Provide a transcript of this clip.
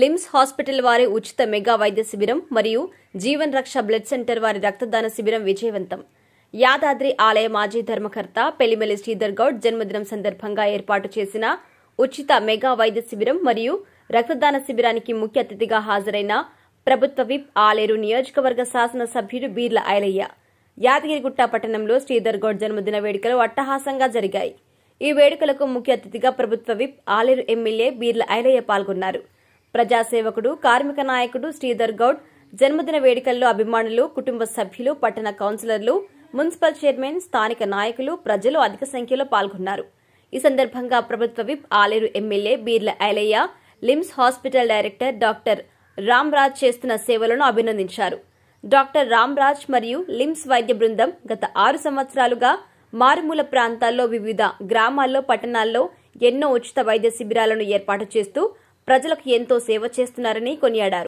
limbs hospital వారి ఉచిత mega వైద్య శిబిరం మరియు జీవన్ రక్ష బ్లడ్ సెంటర్ వారి రక్తదాన శిబిరం విజయవంతం యాదాద్రి ఆలయ మాజీ ధర్మకర్త పెలిమెలి శ్రీధర్ గౌడ్ జన్మదినం సందర్భంగా ఏర్పాటు చేసిన ఉచిత మెగా వైద్య శిబిరం మరియు రక్తదాన శిబిరానికి ముఖ్య అతిథిగా హాజరైన ప్రభుత్వ విప్ ఆలేరు నియోజకవర్గ శాసనసభ్యుడు బీర్ల ఐలయ్య యాదగిరిగుట్ట పట్టణంలో శ్రీధర్ గౌడ్ జన్మదిన వేడుకలు అట్టహాసంగా జరిగాయి ఈ వేడుకలకు ముఖ్య అతిథిగా ప్రభుత్వ విప్ ఆలేరు ఎమ్మెల్యే బీర్ల ఐలయ్య పాల్గొన్నారు ప్రజాసేవకుడు కార్మిక నాయకుడు శ్రీధర్ గౌడ్ జన్మదిన వేడుకల్లో అభిమానులు కుటుంబ సభ్యులు పట్టణ కౌన్సిలర్లు మున్సిపల్ చైర్మన్ స్థానిక నాయకులు ప్రజలు అధిక సంఖ్యలో పాల్గొన్నారు ఈ సందర్భంగా ప్రభుత్వ whip Aleru MLA Beerla Ailaiah LIMS hospital director doctor Ramraj చేస్తున్న సేవలను అభినందించారు డాక్టర్ రామ్రాజ్ మరియు లిమ్స్ వైద్య బృందం గత ఆరు సంవత్సరాలుగా మారుమూల ప్రాంతాల్లో వివిధ గ్రామాల్లో పట్టణాల్లో ఎన్నో ఉచిత వైద్య శిబిరాలను ఏర్పాటు చేస్తూ ప్రజలకు ఎంతో సేవ చేస్తున్నారని కొనియాడారు